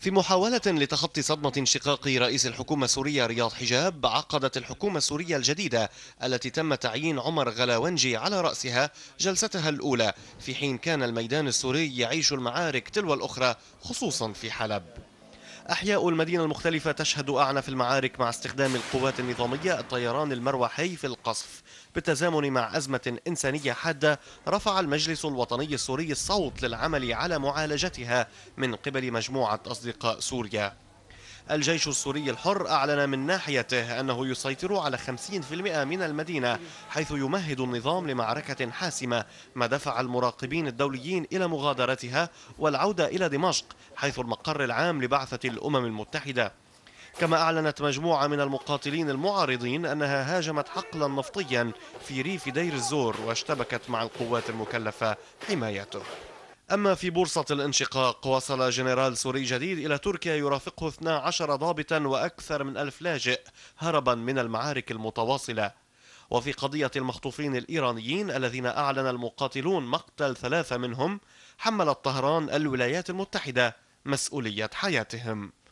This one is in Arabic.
في محاولة لتخطي صدمة انشقاق رئيس الحكومة السورية رياض حجاب عقدت الحكومة السورية الجديدة التي تم تعيين عمر غلاونجي على رأسها جلستها الأولى في حين كان الميدان السوري يعيش المعارك تلو الأخرى خصوصا في حلب أحياء المدينة المختلفة تشهد أعنف المعارك مع استخدام القوات النظامية الطيران المروحي في القصف بالتزامن مع أزمة إنسانية حادة رفع المجلس الوطني السوري الصوت للعمل على معالجتها من قبل مجموعة أصدقاء سوريا الجيش السوري الحر أعلن من ناحيته أنه يسيطر على 50% من المدينة حيث يمهد النظام لمعركة حاسمة ما دفع المراقبين الدوليين إلى مغادرتها والعودة إلى دمشق حيث المقر العام لبعثة الأمم المتحدة كما أعلنت مجموعة من المقاتلين المعارضين أنها هاجمت حقلا نفطيا في ريف دير الزور واشتبكت مع القوات المكلفة حمايته أما في بورصة الانشقاق وصل جنرال سوري جديد إلى تركيا يرافقه 12 ضابطا وأكثر من ألف لاجئ هربا من المعارك المتواصلة وفي قضية المخطوفين الإيرانيين الذين أعلن المقاتلون مقتل ثلاثة منهم حملت طهران الولايات المتحدة مسؤولية حياتهم